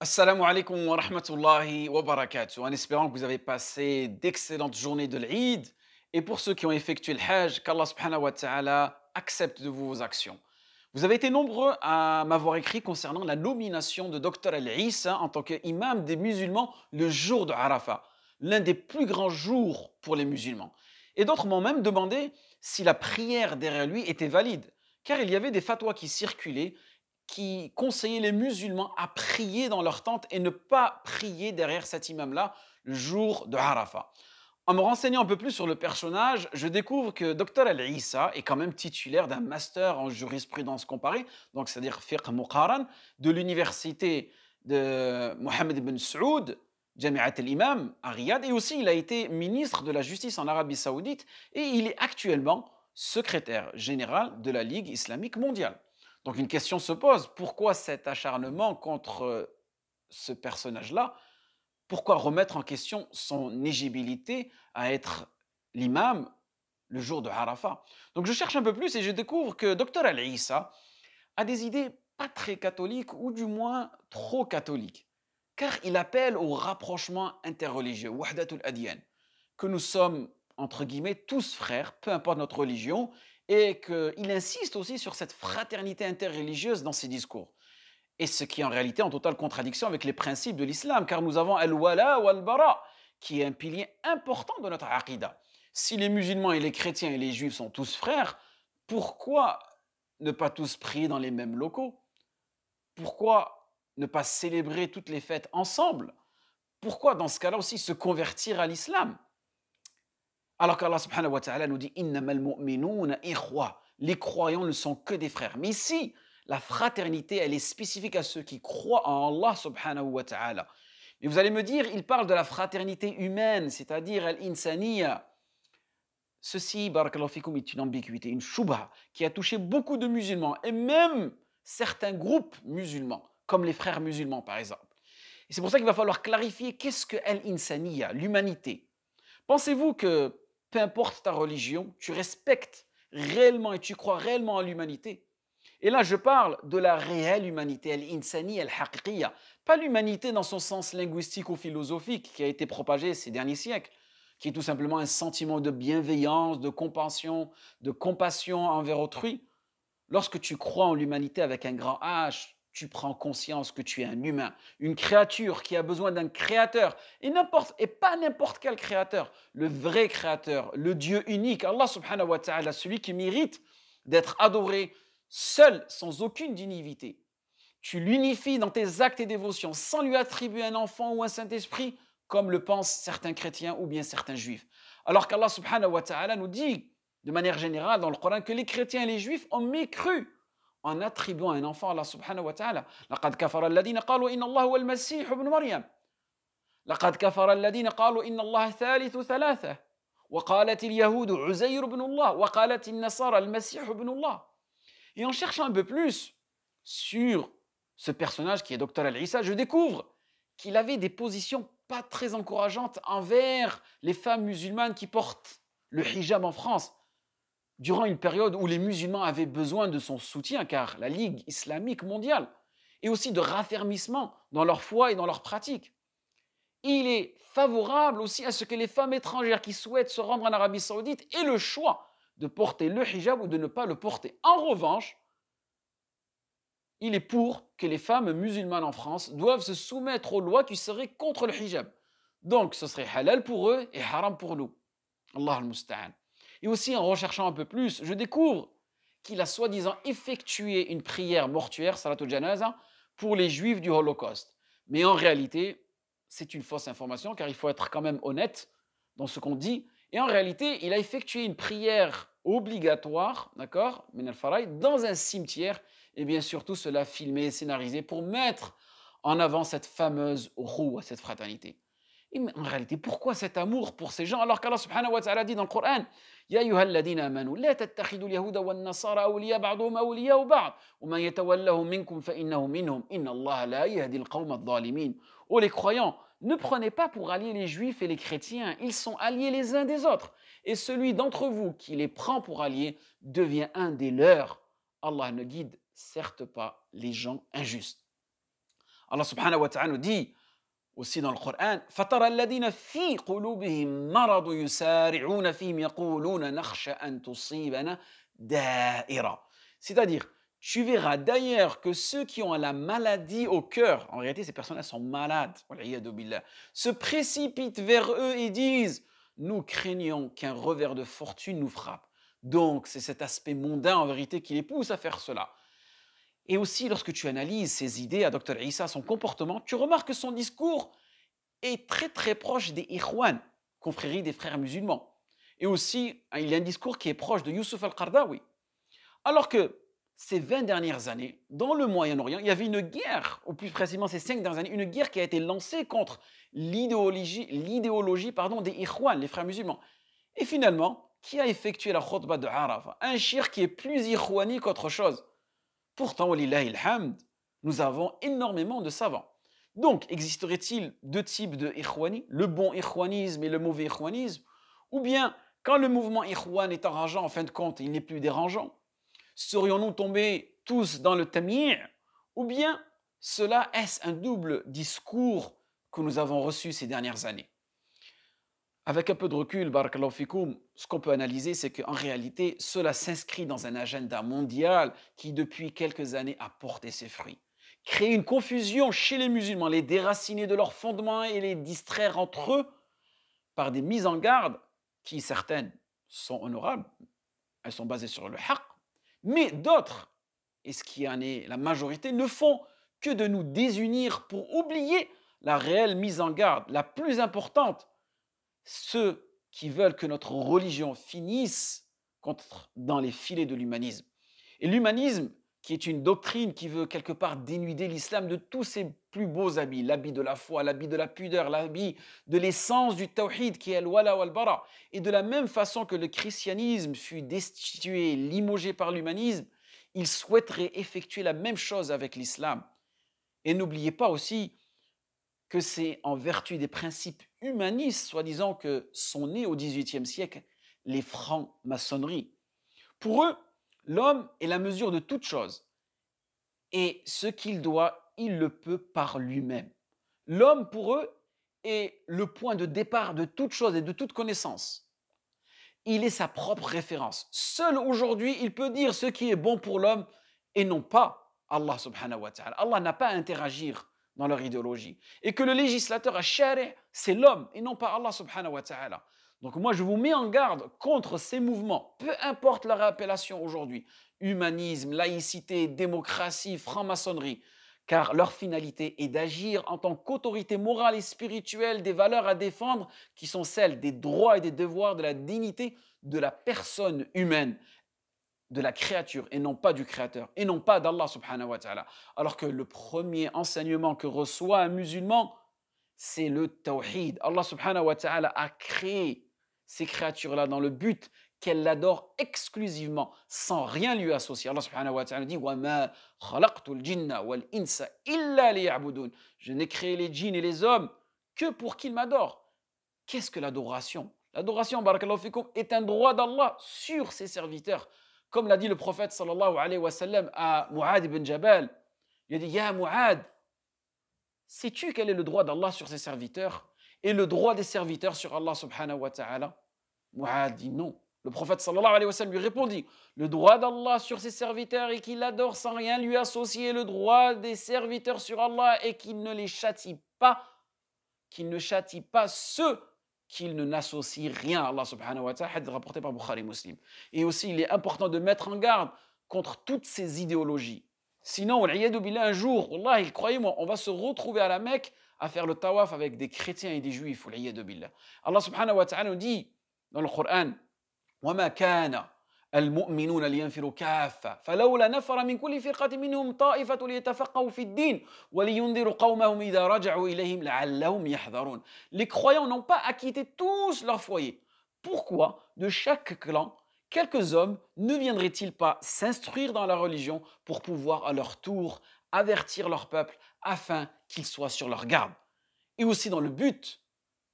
Assalamu alaikum wa rahmatullahi wa barakatuh. En espérant que vous avez passé d'excellentes journées de l'Eid. Et pour ceux qui ont effectué le Hajj, qu'Allah subhanahu wa ta'ala accepte de vous vos actions. Vous avez été nombreux à m'avoir écrit concernant la nomination de Dr Al-Issa en tant qu'imam des musulmans le jour de Arafat, l'un des plus grands jours pour les musulmans. Et d'autres m'ont même demandé si la prière derrière lui était valide, car il y avait des fatwas qui circulaient qui conseillait les musulmans à prier dans leur tente et ne pas prier derrière cet imam-là le jour de Arafat. En me renseignant un peu plus sur le personnage, je découvre que Dr Al-Issa est quand même titulaire d'un master en jurisprudence comparée, donc c'est-à-dire fiqh muqaran, de l'université de Mohammed ibn Saoud, Jamiat al-Imam, à Riyad, et aussi il a été ministre de la Justice en Arabie Saoudite, et il est actuellement secrétaire général de la Ligue islamique mondiale. Donc une question se pose, pourquoi cet acharnement contre euh, ce personnage-là Pourquoi remettre en question son éligibilité à être l'imam le jour de Arafat Donc je cherche un peu plus et je découvre que Dr Al-Issa a des idées pas très catholiques ou du moins trop catholiques, car il appelle au rapprochement interreligieux, Wahdatul Adiyan, que nous sommes entre guillemets tous frères, peu importe notre religion, et qu'il insiste aussi sur cette fraternité interreligieuse dans ses discours. Et ce qui est en réalité en totale contradiction avec les principes de l'islam, car nous avons al-wala ou al-bara, qui est un pilier important de notre aqidah. Si les musulmans et les chrétiens et les juifs sont tous frères, pourquoi ne pas tous prier dans les mêmes locaux Pourquoi ne pas célébrer toutes les fêtes ensemble Pourquoi dans ce cas-là aussi se convertir à l'islam alors qu'Allah subhanahu wa ta'ala nous dit Les croyants ne sont que des frères. Mais ici, la fraternité, elle est spécifique à ceux qui croient en Allah subhanahu wa ta'ala. Mais vous allez me dire, il parle de la fraternité humaine, c'est-à-dire al-insaniya. Ceci, barakallahu fikum, est une ambiguïté, une chouba qui a touché beaucoup de musulmans et même certains groupes musulmans, comme les frères musulmans par exemple. Et c'est pour ça qu'il va falloir clarifier qu'est-ce que al-insaniya, l'humanité. Pensez-vous que peu importe ta religion, tu respectes réellement et tu crois réellement en l'humanité. Et là, je parle de la réelle humanité, l'insani, insani Pas l'humanité dans son sens linguistique ou philosophique qui a été propagée ces derniers siècles, qui est tout simplement un sentiment de bienveillance, de compassion, de compassion envers autrui. Lorsque tu crois en l'humanité avec un grand H, tu prends conscience que tu es un humain, une créature qui a besoin d'un créateur, et, n'importe, et pas n'importe quel créateur, le vrai créateur, le Dieu unique, Allah subhanahu wa ta'ala, celui qui mérite d'être adoré seul, sans aucune divinité. Tu l'unifies dans tes actes et dévotions sans lui attribuer un enfant ou un Saint-Esprit, comme le pensent certains chrétiens ou bien certains juifs. Alors qu'Allah subhanahu wa ta'ala nous dit de manière générale dans le Coran que les chrétiens et les juifs ont mécru en attribuant un enfant à Allah subhanahu wa ta'ala. لقد كفر الذين قالوا إن الله هو المسيح ابن مريم. لقد كفر الذين قالوا إن الله ثالث ثلاثة. وقالت اليهود عزير بن الله وقالت النصارى المسيح بن الله. Et en cherchant un peu plus sur ce personnage qui est Docteur Al-Issa, je découvre qu'il avait des positions pas très encourageantes envers les femmes musulmanes qui portent le hijab en France durant une période où les musulmans avaient besoin de son soutien, car la Ligue islamique mondiale, est aussi de raffermissement dans leur foi et dans leurs pratiques. Il est favorable aussi à ce que les femmes étrangères qui souhaitent se rendre en Arabie saoudite aient le choix de porter le hijab ou de ne pas le porter. En revanche, il est pour que les femmes musulmanes en France doivent se soumettre aux lois qui seraient contre le hijab. Donc ce serait halal pour eux et haram pour nous. Allah al-Musta'an. Et aussi en recherchant un peu plus, je découvre qu'il a soi-disant effectué une prière mortuaire, Salat janaza pour les juifs du Holocauste. Mais en réalité, c'est une fausse information, car il faut être quand même honnête dans ce qu'on dit. Et en réalité, il a effectué une prière obligatoire, d'accord, dans un cimetière, et bien sûr tout cela filmé, scénarisé, pour mettre en avant cette fameuse roue, à cette fraternité. Et en réalité, pourquoi cet amour pour ces gens alors qu'Allah subhanahu wa ta'ala dit dans le Coran Ya amanu يا أيها الذين آمنوا لا تتخذوا اليهود والنصارى أولياء بعضهم أولياء بعض ومن يتولهم منكم فإنه منهم إن الله لا يهدي القوم » Oh les croyants, ne prenez pas pour allier les juifs et les chrétiens, ils sont alliés les uns des autres. Et celui d'entre vous qui les prend pour alliés devient un des leurs. Allah ne guide certes pas les gens injustes. Allah subhanahu wa ta'ala nous dit aussi dans le Coran, C'est-à-dire, tu verras d'ailleurs que ceux qui ont la maladie au cœur, en réalité ces personnes-là sont malades, se précipitent vers eux et disent Nous craignons qu'un revers de fortune nous frappe. Donc c'est cet aspect mondain en vérité qui les pousse à faire cela. Et aussi, lorsque tu analyses ses idées à Dr Issa, son comportement, tu remarques que son discours est très très proche des Ikhwan, confrérie des frères musulmans. Et aussi, hein, il y a un discours qui est proche de Youssef al-Qardawi. Alors que ces 20 dernières années, dans le Moyen-Orient, il y avait une guerre, ou plus précisément ces 5 dernières années, une guerre qui a été lancée contre l'idéologie, des Ikhwan, les frères musulmans. Et finalement, qui a effectué la khutbah de Arafat Un chir qui est plus Ikhwani qu'autre chose. Pourtant, nous avons énormément de savants. Donc, existerait-il deux types de ikhwani, le bon ikhwanisme et le mauvais ikhwanisme Ou bien, quand le mouvement ikhwan est enrageant, en fin de compte, il n'est plus dérangeant Serions-nous tombés tous dans le tamir Ou bien, cela est-ce un double discours que nous avons reçu ces dernières années avec un peu de recul, barakallahu ce qu'on peut analyser, c'est qu'en réalité, cela s'inscrit dans un agenda mondial qui, depuis quelques années, a porté ses fruits. Créer une confusion chez les musulmans, les déraciner de leurs fondements et les distraire entre eux par des mises en garde qui, certaines, sont honorables, elles sont basées sur le haqq, mais d'autres, et ce qui en est la majorité, ne font que de nous désunir pour oublier la réelle mise en garde, la plus importante, ceux qui veulent que notre religion finisse dans les filets de l'humanisme. Et l'humanisme, qui est une doctrine qui veut quelque part dénuder l'islam de tous ses plus beaux habits, l'habit de la foi, l'habit de la pudeur, l'habit de l'essence du tawhid qui est al-wala wal-bara. Et de la même façon que le christianisme fut destitué, limogé par l'humanisme, il souhaiterait effectuer la même chose avec l'islam. Et n'oubliez pas aussi que c'est en vertu des principes humanistes, soi-disant, que sont nés au XVIIIe siècle les francs-maçonneries. Pour eux, l'homme est la mesure de toute chose, et ce qu'il doit, il le peut par lui-même. L'homme, pour eux, est le point de départ de toute chose et de toute connaissance. Il est sa propre référence. Seul aujourd'hui, il peut dire ce qui est bon pour l'homme et non pas Allah subhanahu wa ta'ala. Allah n'a pas à interagir dans leur idéologie. Et que le législateur, a à c'est l'homme et non pas Allah subhanahu wa ta'ala. Donc moi, je vous mets en garde contre ces mouvements, peu importe leur appellation aujourd'hui, humanisme, laïcité, démocratie, franc-maçonnerie, car leur finalité est d'agir en tant qu'autorité morale et spirituelle des valeurs à défendre qui sont celles des droits et des devoirs de la dignité de la personne humaine de la créature et non pas du créateur et non pas d'Allah subhanahu wa ta'ala. Alors que le premier enseignement que reçoit un musulman, c'est le tawhid. Allah subhanahu wa ta'ala a créé ces créatures-là dans le but qu'elles l'adorent exclusivement, sans rien lui associer. Allah subhanahu wa ta'ala dit Je n'ai créé les djinns et les hommes que pour qu'ils m'adorent. Qu'est-ce que l'adoration L'adoration, barakallahu fikum, est un droit d'Allah sur ses serviteurs. Comme l'a dit le prophète sallallahu alayhi wa sallam à Mu'ad ibn Jabal, il a dit Ya Mu'ad, sais-tu quel est le droit d'Allah sur ses serviteurs et le droit des serviteurs sur Allah subhanahu wa ta'ala Mu'ad dit non. Le prophète sallallahu alayhi wa sallam lui répondit Le droit d'Allah sur ses serviteurs et qu'il adore sans rien lui associer, le droit des serviteurs sur Allah et qu'il ne les châtie pas, qu'il ne châtie pas ceux qu'il ne n'associe rien à Allah subhanahu wa ta'ala, rapporté par Bukhari Muslim. Et aussi, il est important de mettre en garde contre toutes ces idéologies. Sinon, billah, un jour, Allah, croyez-moi, on va se retrouver à la Mecque à faire le tawaf avec des chrétiens et des juifs, billah. Allah subhanahu wa ta'ala nous dit dans le Coran, « les croyants n'ont pas acquitté tous leur foyer. Pourquoi de chaque clan quelques hommes ne viendraient-ils pas s'instruire dans la religion pour pouvoir à leur tour avertir leur peuple afin qu'ils soient sur leur garde Et aussi dans le but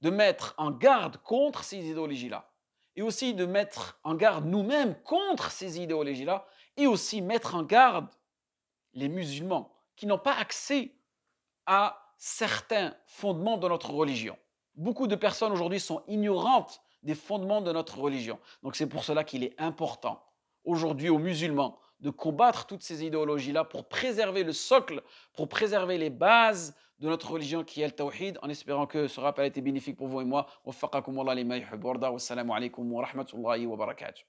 de mettre en garde contre ces idéologies-là et aussi de mettre en garde nous-mêmes contre ces idéologies-là, et aussi mettre en garde les musulmans qui n'ont pas accès à certains fondements de notre religion. Beaucoup de personnes aujourd'hui sont ignorantes des fondements de notre religion. Donc c'est pour cela qu'il est important aujourd'hui aux musulmans de combattre toutes ces idéologies-là pour préserver le socle, pour préserver les bases de notre religion qui est le tawhid, en espérant que ce rappel a été bénéfique pour vous et moi. Waffaqakum Allah lima borda Wassalamu alaikum wa rahmatullahi wa barakatuh.